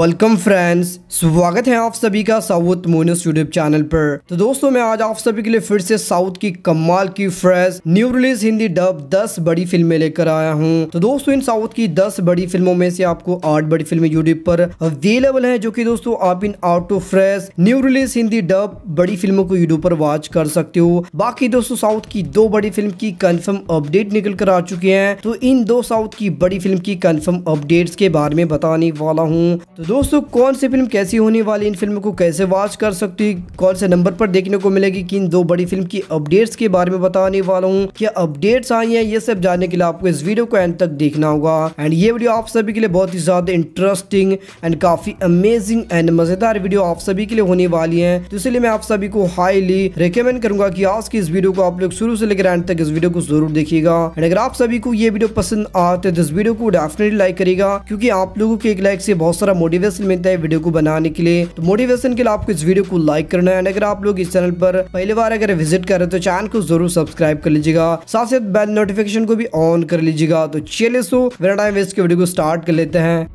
welcome friends स्वागत है आप सभी का साउथ मोनस यूट्यूब चैनल पर तो दोस्तों मैं आज आप सभी के लिए फिर से साउथ की कमाल की fresh new release Hindi dub 10 बड़ी फिल्में लेकर आया हूं तो दोस्तों इन साउथ की 10 बड़ी फिल्मों में से आपको आठ बड़ी फिल्में यूट्यूब पर अवेलेबल है जो की दोस्तों आप इन out of fresh new release Hindi dub बड़ी फिल्मों को यूट्यूब पर वॉच कर सकते हो बाकी दोस्तों साउथ की दो बड़ी फिल्म की कन्फर्म अपडेट निकल कर आ चुके हैं तो इन दो साउथ की बड़ी फिल्म की कन्फर्म अपडेट के बारे में बताने वाला हूँ तो दोस्तों कौन सी फिल्म कैसी होने वाली इन फिल्म को कैसे वॉच कर सकती है कौन से नंबर पर देखने को मिलेगी किन दो बड़ी फिल्म की अपडेट्स के बारे में बताने वाला हूँ क्या अपडेट्स आई हैं ये सब जानने के लिए आपको इस वीडियो को एंड तक देखना होगा एंड ये वीडियो आप सभी के लिए बहुत ही ज्यादा इंटरेस्टिंग एंड काफी अमेजिंग एंड मजेदार वीडियो आप सभी के लिए होने वाली है तो इसलिए मैं आप सभी को हाईली रिकमेंड करूंगा की आज की इस वीडियो को आप लोग शुरू से लेकर एंड तक इस वीडियो को जरूर देखिएगा एंड अगर आप सभी को ये वीडियो पसंद आते तो इस वीडियो को डेफिनेटली लाइक करेगा क्योंकि आप लोगों के एक लाइक से बहुत सारा मोटिव मोटिवेशन मिलता है वीडियो को बनाने के लिए तो मोटिवेशन के लिए आपको इस वीडियो को लाइक करना है अगर आप लोग इस चैनल पर पहली बार अगर विजिट कर रहे हो तो चैनल को जरूर सब्सक्राइब कर लीजिएगा साथ साथ बेल नोटिफिकेशन को भी ऑन कर लीजिएगा तो चलिए सो टाइम वेस्ट के वीडियो को स्टार्ट कर लेते हैं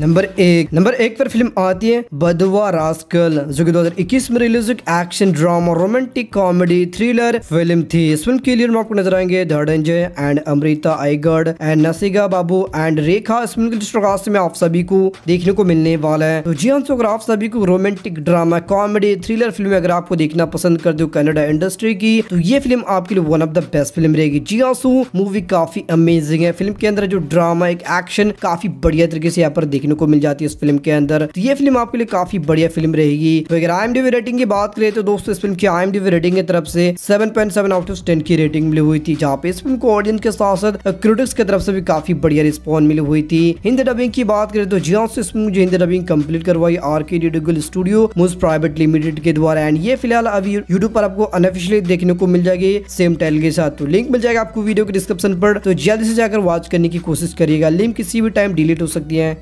नंबर एक नंबर एक पर फिल्म आती है बदवा रास्कल जो कि 2021 में रिलीज हुई action drama romantic comedy thriller film थी इस फिल्म के लिए आपको नजर आएंगे धड़ंजय एंड अमृता आईगढ़ एंड नसीगा बाबू एंड रेखा इस फिल्म के में आप सभी को देखने को मिलने वाला है तो जी हाँ तो अगर आप सभी को romantic drama comedy thriller film अगर आपको देखना पसंद कर दो कनाडा इंडस्ट्री की तो ये फिल्म आपके लिए one of the best film रहेगी जी हाँ मूवी काफी अमेजिंग है फिल्म के अंदर जो ड्रामा एक एक्शन काफी बढ़िया तरीके से यहाँ पर देखने देखने को मिल जाती है इस फिल्म के अंदर तो ये फिल्म आपके लिए काफी बढ़िया फिल्म रहेगी तो अगर आई रेटिंग की बात करें तो दोस्तों इस फिल्म की आई रेटिंग की तरफ से seven point seven out of ten की रेटिंग मिली हुई थी जहाँ पे इस फिल्म को ऑडियंस के साथ साथ क्रिटिक्स की तरफ से भी काफी बढ़िया रिस्पॉन्स मिली हुई थी हिंदी डबिंग की बात करें तो जिया से मुझे हिंदी डबिंग कम्प्लीट करवाई आर के डिडुगल स्टूडियो मुझ प्राइवेट लिमिटेड के द्वारा एंड ये फिलहाल अभी यूट्यूब पर आपको अनऑफिशियली देखने को मिल जाएगी सेम टाइल के साथ तो लिंक मिल जाएगा आपको वीडियो के डिस्क्रिप्शन पर तो जल्द से जाकर वॉच करने की कोशिश करिएगा लिंक किसी भी टाइम डिलीट हो सकती है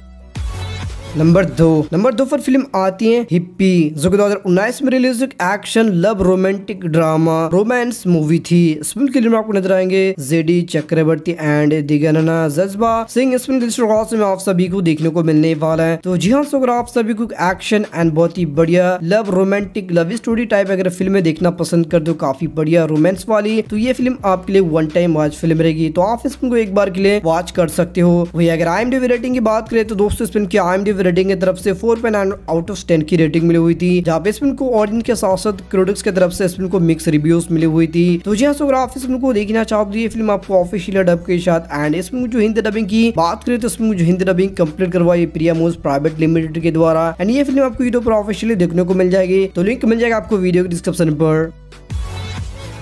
नंबर दो नंबर दो पर फिल्म आती है हिप्पी जो हजार उन्नीस में release action love romantic drama romance movie थी इस फिल्म के लिए आपको नजर आएंगे जेडी चक्रवर्ती एंड दिगनना जज्बा सिंह इस फिल्म में आप सभी को देखने को मिलने वाला है तो जी हाँ अगर आप सभी को एक्शन एंड बहुत ही बढ़िया love romantic love story type अगर फिल्में देखना पसंद कर दो काफी बढ़िया रोमांस वाली तो ये फिल्म आपके लिए वन टाइम वॉच फिल्म रहेगी तो आप इस फिल्म को एक बार के लिए वॉच कर सकते हो वही अगर आई रेटिंग की बात करें तो दोस्तों इस फिल्म की आई रेटिंग की तरफ से four point nine out of ten की रेटिंग मिली हुई थी जहाँ पे इस को और इनके साथ साथ क्रिटिक्स की तरफ से इस को मिक्स रिव्यूज मिली हुई थी तो जी हाँ अगर आप इस फिल्म को देखना चाहो तो ये फिल्म आपको ऑफिशियल डब के साथ एंड इस फिल्म जो हिंदी डबिंग की बात करें तो इसमें जो हिंदी डबिंग कम्प्लीट करवाई प्रिया मोज प्राइवेट लिमिटेड के द्वारा एंड ये फिल्म आपको यूट्यूब पर ऑफिशियली देखने को मिल जाएगी तो लिंक मिल जाएगा आपको वीडियो के डिस्क्रिप्शन पर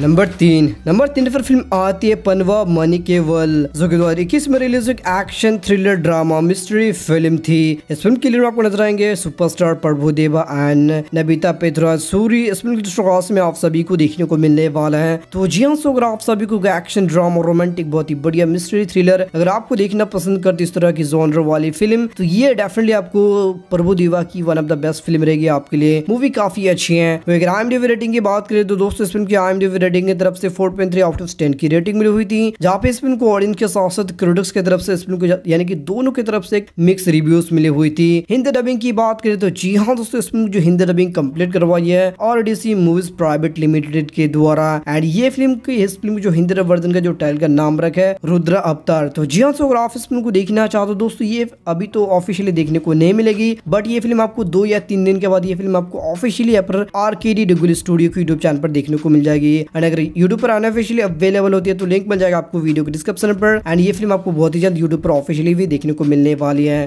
नंबर तीन नंबर तीन पर फिल्म आती है पनवा मनी केवल जो कि दो हजार इक्कीस में रिलीज एक action thriller drama mystery film थी इस फिल्म के लिए आपको नजर आएंगे सुपरस्टार प्रभु देवा एंड नबीता पेथरा सूरी इस फिल्म के में आप सभी को देखने को मिलने वाला है तो जी हाँ अगर आप सभी को एक्शन ड्रामा रोमांटिक बहुत ही बढ़िया मिस्ट्री थ्रिलर अगर आपको देखना पसंद करती इस तरह की जॉनर वाली फिल्म तो ये डेफिनेटली आपको प्रभु देवा की one of the best film रहेगी आपके लिए मूवी काफी अच्छी है तो अगर आई रेटिंग की बात करें तो दोस्तों इस फिल्म की आई रेडिंग की तरफ से four point three out of ten की रेटिंग मिली हुई थी जहाँ पे स्पिन को और के साथ साथ क्रिटिक्स की तरफ से स्पिन को यानी कि दोनों की तरफ से एक मिक्स रिव्यूज मिली हुई थी हिंदी डबिंग की बात करें तो जी हाँ दोस्तों इसमें जो हिंदी डबिंग कम्प्लीट करवाई है और डीसी मूवीज प्राइवेट लिमिटेड के द्वारा एंड ये फिल्म की इस फिल्म जो हिंदी वर्जन का जो टाइल का नाम रख है रुद्र अवतार तो जी हाँ अगर आप इस फिल्म को देखना चाहते हो दोस्तों ये अभी तो ऑफिशियली देखने को नहीं मिलेगी बट ये फिल्म आपको दो या तीन दिन के बाद ये फिल्म आपको ऑफिशियली पर आर के डी डिगुल स्टूडियो के यूट्यूब चैनल पर देखने को मिल जाएगी एंड अगर यूट्यूब पर अनऑफिशियली अवेलेबल होती है तो लिंक मिल जाएगा आपको वीडियो के डिस्क्रिप्शन पर एंड ये फिल्म आपको बहुत ही जल्द यूट्यूब पर ऑफिशियली भी देखने को मिलने वाली है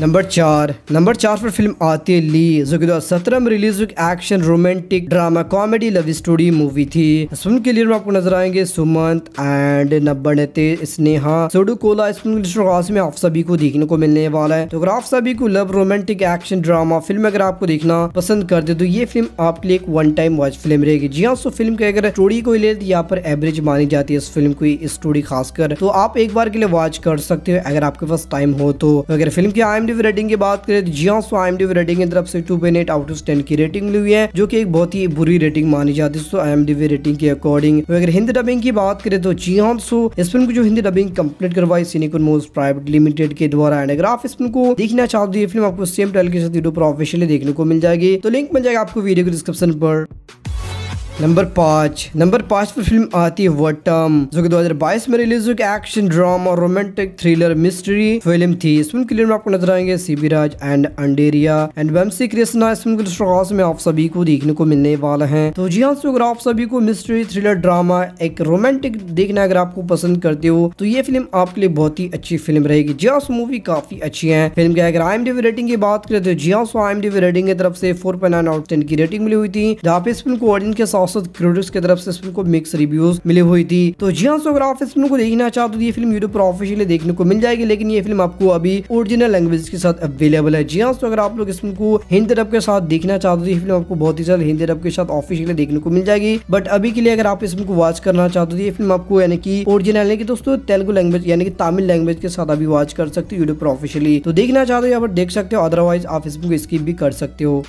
नंबर चार नंबर चार पर फिल्म आती है ली जो की दो सत्रह में रिलीज हुई action romantic drama comedy love story movie थी इस फिल्म के लिए आपको नजर आएंगे सुमंत एंड नब्बर स्नेहा सोडू कोला इस फिल्म में आप सभी को देखने को मिलने वाला है तो अगर आप सभी को love romantic action drama film अगर आपको देखना पसंद करते तो ये फिल्म आपके लिए एक वन टाइम वॉच फिल्म रहेगी जी हाँ फिल्म की अगर स्टोरी को ले तो यहाँ पर एवरेज मानी जाती है इस फिल्म की स्टोरी खासकर तो आप एक बार के लिए वॉच कर सकते हो अगर आपके पास टाइम हो तो अगर फिल्म के आई एम रेटिंग की बात करें तो जी हाँ सो आई रेटिंग की तरफ से two point eight out of ten की रेटिंग मिली हुई है जो की एक बहुत ही बुरी रेटिंग मानी जाती है सो आई रेटिंग के अकॉर्डिंग तो अगर हिंदी डबिंग की बात करें तो जी हाँ सो इस फिल्म को जो हिंदी डबिंग कम्प्लीट करवाई सिनिकन मोस्ट प्राइवेट लिमिटेड के द्वारा एंड अगर आप इस फिल्म को देखना चाहते हो तो ये फिल्म आपको सेम टाइल के साथ यूट्यूब पर ऑफिशियली देखने को मिल जाएगी तो लिंक मिल जाएगा आपको वीडियो के डिस्क्रिप्शन पर नंबर पाँच नंबर पाँच पर फिल्म आती है वटम जो कि 2022 में रिलीज हुई एक्शन ड्रामा और रोमांटिक थ्रिलर मिस्ट्री फिल्म थी इस फिल्म के लिए आपको नजर आएंगे Sibi Raj and Andrea and Vamsi Krishna इस फिल्म के में आप सभी को देखने को मिलने वाला है तो जी हाँ अगर आप सभी को मिस्ट्री थ्रिलर ड्रामा एक रोमांटिक देखना अगर आपको पसंद करते हो तो ये फिल्म आपके लिए बहुत ही अच्छी फिल्म रहेगी जी हाँ मूवी काफी अच्छी है फिल्म की अगर आई एम रेटिंग की बात करें तो जी हाँ आई एम रेटिंग की तरफ से फोर आउट टेन की रेटिंग मिली हुई थी जहाँ पे इस फिल्म को ऑडियंस के साथ औसत क्रिटिक्स की तरफ से इस फिल्म को मिक्स रिव्यूज मिली हुई थी तो जी हाँ अगर आप इस फिल्म को देखना चाहते हो तो ये फिल्म यूट्यूब पर ऑफिशियली देखने को मिल जाएगी लेकिन ये फिल्म आपको अभी ओरिजिनल लैंग्वेज के साथ अवेलेबल है जी हाँ सो अगर आप लोग इस फिल्म को हिंदी रब के साथ देखना चाहते हो तो ये फिल्म आपको बहुत ही जल्द हिंदी रब के साथ ऑफिशियली देखने को मिल जाएगी बट अभी के लिए अगर आप इस फिल्म को वॉच करना चाहते हो तो ये फिल्म आपको यानी कि ओरिजिनल है कि दोस्तों तेलुगु लैंग्वेज यानी कि तमिल लैंग्वेज के साथ अभी वॉच कर सकते हो यूट्यूब पर ऑफिशियली तो देखना चाहते हो या देख सकते हो अदरवाइज आप इस फिल्म को स्किप भी कर सकते हो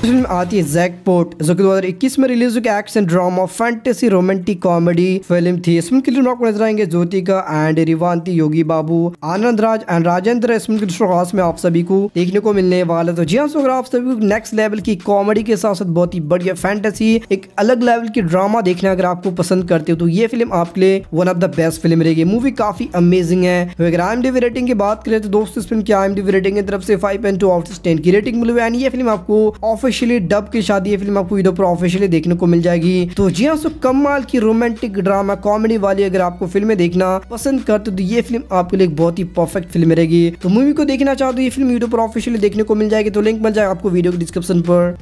फिल्म आती है जैकपोर्ट जो कि 2021 में रिलीज हुई action drama fantasy romantic comedy film थी इसमें के लिए आपको नजर आएंगे ज्योतिका एंड रिवांती योगी बाबू आनंद राज एंड राजेंद्र इसमें के खास में आप सभी को देखने को मिलने वाला तो जी हाँ अगर आप सभी को नेक्स्ट लेवल की कॉमेडी के साथ साथ बहुत ही बढ़िया फैंटेसी एक अलग लेवल की ड्रामा देखना अगर आपको पसंद करते हो तो ये फिल्म आपके लिए one of the best film रहेगी मूवी काफी अमेजिंग है तो अगर आई एम रेटिंग की बात करें तो दोस्तों इस फिल्म की आई एम रेटिंग की तरफ से five point two out ten की रेटिंग मिली हुई ये फिल्म आपको ऑफिस ऑफिशियली डब के साथ ये फिल्म आपको ईदो पर ऑफिशियली देखने को मिल जाएगी तो जी हाँ सो कमाल की रोमांटिक ड्रामा कॉमेडी वाली अगर आपको फिल्में देखना पसंद करते तो ये फिल्म आपके लिए बहुत ही परफेक्ट फिल्म रहेगी तो मूवी को देखना चाहते हो तो ये फिल्म यूट्यूब पर ऑफिशियली देखने को मिल जाएगी तो लिंक मिल जाएगा आपको वीडियो के डिस्क्रिप्शन पर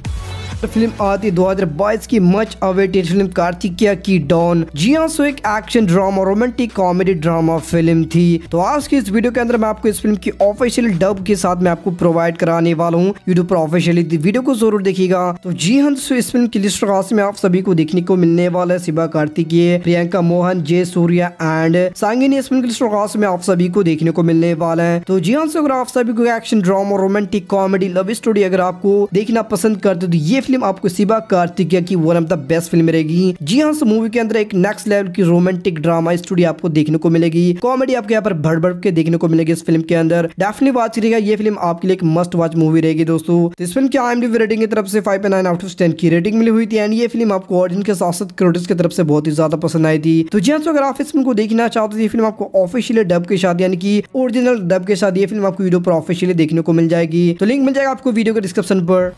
फिल्म आती दो हजार बाईस की मच अवेटेड फिल्म कार्तिकिया की डॉन जी हाँ सो एक action drama romantic comedy drama film थी तो आज की इस वीडियो के अंदर मैं आपको इस फिल्म की ऑफिशियल डब के साथ मैं आपको प्रोवाइड कराने वाला हूँ यूट्यूब पर ऑफिशियली वीडियो को जरूर देखिएगा तो जी हाँ इस फिल्म की लिस्ट खास में आप सभी को देखने को मिलने वाला है शिवा कार्तिकीय प्रियंका मोहन जय सूर्या एंड सांगिनी इस फिल्म की लिस्ट खास में आप सभी को देखने को मिलने वाला है तो जी हाँ अगर आप सभी को action drama romantic comedy love story अगर आपको देखना पसंद करते तो ये फिल्म फिल्म आपको शिवा कार्तिकेय की one of the best film रहेगी जी हाँ मूवी के अंदर एक नेक्स्ट लेवल की रोमांटिक ड्रामा स्टोरी आपको देखने को मिलेगी कॉमेडी आपके यहाँ पर भड़ भड़ के देखने को मिलेगी इस फिल्म के अंदर डेफिनेटली वॉच करिएगा ये फिल्म आपके लिए एक मस्ट वॉच मूवी रहेगी दोस्तों तो इस फिल्म की आई आईएमडीबी रेटिंग की तरफ से 5.9 आउट ऑफ 10 की रेटिंग मिली हुई थी एंड ये फिल्म आपको ऑडियन के साथ साथ क्रोटिस की तरफ से बहुत ही ज्यादा पसंद आई थी तो जी हाँ, तो अगर आप इस फिल्म को देखना चाहते हो ये फिल्म आपको ऑफिशियल डब के साथ यानी कि ओरिजिनल डब के साथ ये फिल्म आपको वीडियो पर ऑफिशियली देखने को मिल जाएगी तो लिंक मिल जाएगा आपको वीडियो के डिस्क्रिप्शन पर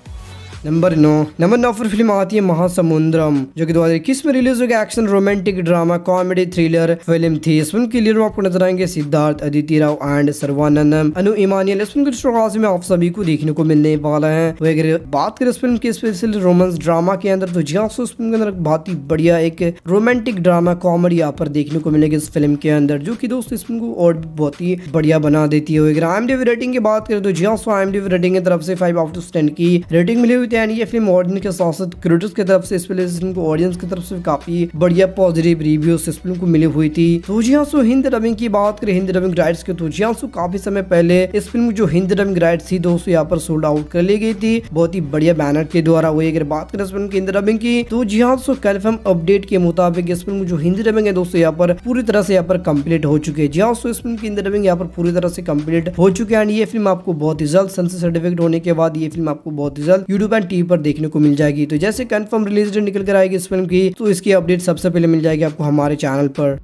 नंबर नौ नंबर नौ पर फिल्म आती है महासमुंद्रम जो कि इक्कीस में रिलीज हो गया action romantic drama comedy thriller film थी इस फिल्म के लीडर आपको नजर आएंगे सिद्धार्थ अदिति राव एंड सर्वानंद अनु इमानियल इस फिल्म के में आप सभी को देखने को मिलने वाला है तो अगर बात करें इस फिल्म की स्पेशल रोमांस ड्रामा के अंदर तो जी आपको हाँ, इस फिल्म के अंदर बहुत ही बढ़िया एक रोमांटिक ड्रामा कॉमेडी यहाँ पर देखने को मिलेगी इस फिल्म के अंदर जो की दोस्तों इस फिल्म को और बहुत ही बढ़िया बना देती है अगर आई रेटिंग की बात करें तो जी हाँ आई रेटिंग की तरफ से फाइव आउट ऑफ टेन की रेटिंग मिली हुई थी हैं ये फिल्म ऑडियंस के साथ साथ क्रिएटर्स की तरफ से इस फिल्म फिल्म को ऑडियंस की तरफ से काफी बढ़िया पॉजिटिव रिव्यूज इस फिल्म को मिली हुई थी तो जियांसु हिंद डबिंग की बात करें हिंद डबिंग राइट्स की तो जियांसु काफी समय पहले इस फिल्म जो हिंद डबिंग राइट्स थी दोस्तों यहाँ पर सोल्ड आउट कर ली गई थी बहुत ही बढ़िया बैनर के द्वारा हुई अगर बात करें इस फिल्म की हिंदी डबिंग की तो जियांसु कैलफम अपडेट के मुताबिक इस फिल्म जो हिंदी डबिंग है दोस्तों यहाँ पर पूरी तरह से यहाँ पर कम्प्लीट हो चुके हैं जियांसु इस फिल्म की हिंदी डबिंग यहाँ पर पूरी तरह से कम्प्लीट हो चुके हैं एंड ये फिल्म आपको बहुत ही जल्द सनसे सर्टिफिकेट होने के बाद ये फिल्म आपको बहुत ही जल्द यूट्यूब अपन टीवी पर देखने को मिल जाएगी तो जैसे कन्फर्म रिलीज डेट निकल कर आएगी इस फिल्म की तो इसकी अपडेट सबसे पहले मिल जाएगी आपको हमारे चैनल पर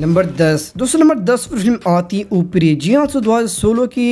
नंबर दस दोस्तों नंबर दस पर फिल्म आती ऊपरी जी हाँ दो हजार सोलह की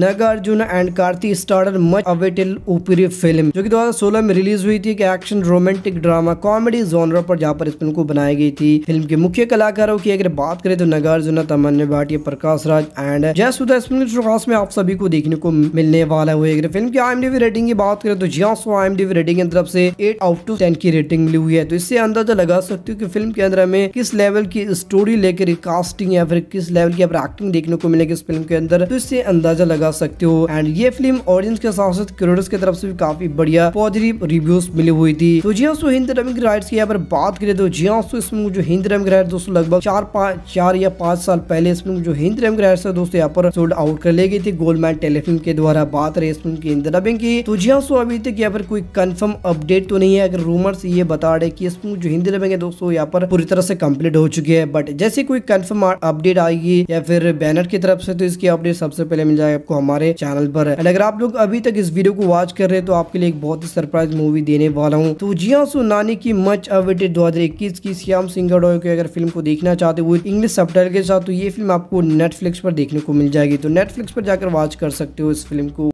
Nagarjuna and Karthi starrer much awaited Oopiri film जो कि 2016 में रिलीज हुई थी एक action romantic drama comedy genre पर जहाँ पर इस फिल्म को बनाई गई थी फिल्म के मुख्य कलाकारों की अगर बात करें तो नागार्जुन तमन्या भाटिया प्रकाश राज एंड जयसुदा इस फिल्म खास में आप सभी को देखने को मिलने वाला हुआ अगर फिल्म की आई रेटिंग की बात करें तो जी हाँ आई रेटिंग की तरफ से एट आउट टू टेन की रेटिंग मिली हुई है तो इससे अंदाजा लगा सकते हो कि फिल्म के अंदर हमें किस लेवल की स्टोरी लेकर एक कास्टिंग या फिर किस लेवल की एक्टिंग देखने को मिलेगी इस फिल्म के अंदर तो इससे अंदाजा लगा सकते हो एंड ये फिल्म ऑडियंस के साथ साथ क्रिएटर्स की तरफ से भी काफी बढ़िया पॉजिटिव रिव्यूज मिली हुई थी तो जी हाँ सो हिंद रमिक राइट्स की यहाँ बात करें तो जी हाँ इस फिल्म जो हिंद रमिक राइट दोस्तों लगभग चार पाँच चार या पांच साल पहले इस फिल्म जो हिंद रमिक राइट है दोस्तों यहाँ पर सोल्ड आउट कर ले गई थी गोल्डमैन टेलीफिल्म के द्वारा बात रही इस फिल्म की हिंद डबिंग की तो जी हाँ अभी तक यहाँ पर कोई कन्फर्म अपडेट तो नहीं है अगर रूमर्स ये बता रहे की इस फिल्म जो हिंदी डबिंग है दोस्तों यहाँ पर पूरी तरह से कम्प्लीट हो चुकी है बट जैसे कोई कंफर्म अपडेट आएगी या फिर बैनर की तरफ से तो इसकी अपडेट सबसे पहले मिल जाएगी आपको हमारे चैनल पर एंड अगर आप लोग अभी तक इस वीडियो को वॉच कर रहे हैं तो आपके लिए एक बहुत ही सरप्राइज मूवी देने वाला हूँ तो जिया सो नानी की मच अवेटेड दो की श्याम सिंह की अगर फिल्म को देखना चाहते हो इंग्लिश सब के साथ तो ये फिल्म आपको नेटफ्लिक्स पर देखने को मिल जाएगी तो नेटफ्लिक्स पर जाकर वॉच कर सकते हो इस फिल्म को